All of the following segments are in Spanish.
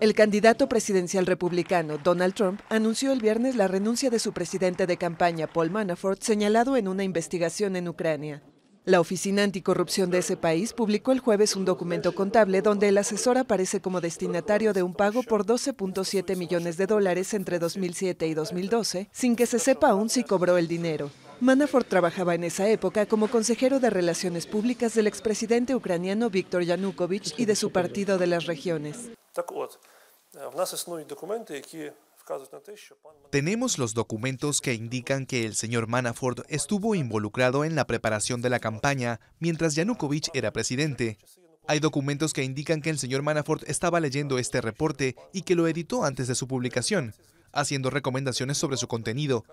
El candidato presidencial republicano Donald Trump anunció el viernes la renuncia de su presidente de campaña Paul Manafort, señalado en una investigación en Ucrania. La Oficina Anticorrupción de ese país publicó el jueves un documento contable donde el asesor aparece como destinatario de un pago por 12.7 millones de dólares entre 2007 y 2012, sin que se sepa aún si cobró el dinero. Manafort trabajaba en esa época como consejero de Relaciones Públicas del expresidente ucraniano Viktor Yanukovych y de su Partido de las Regiones. Tenemos los documentos que indican que el señor Manafort estuvo involucrado en la preparación de la campaña mientras Yanukovych era presidente. Hay documentos que indican que el señor Manafort estaba leyendo este reporte y que lo editó antes de su publicación, haciendo recomendaciones sobre su contenido.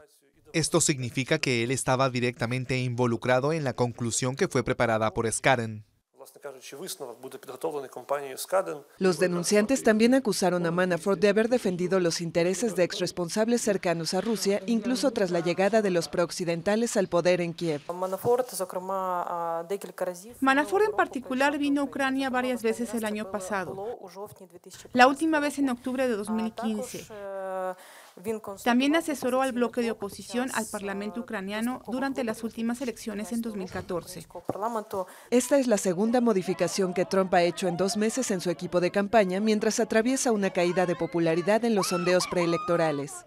Esto significa que él estaba directamente involucrado en la conclusión que fue preparada por Skaren. Los denunciantes también acusaron a Manafort de haber defendido los intereses de exresponsables cercanos a Rusia, incluso tras la llegada de los prooccidentales al poder en Kiev. Manafort en particular vino a Ucrania varias veces el año pasado, la última vez en octubre de 2015, también asesoró al bloque de oposición al Parlamento ucraniano durante las últimas elecciones en 2014. Esta es la segunda modificación que Trump ha hecho en dos meses en su equipo de campaña mientras atraviesa una caída de popularidad en los sondeos preelectorales.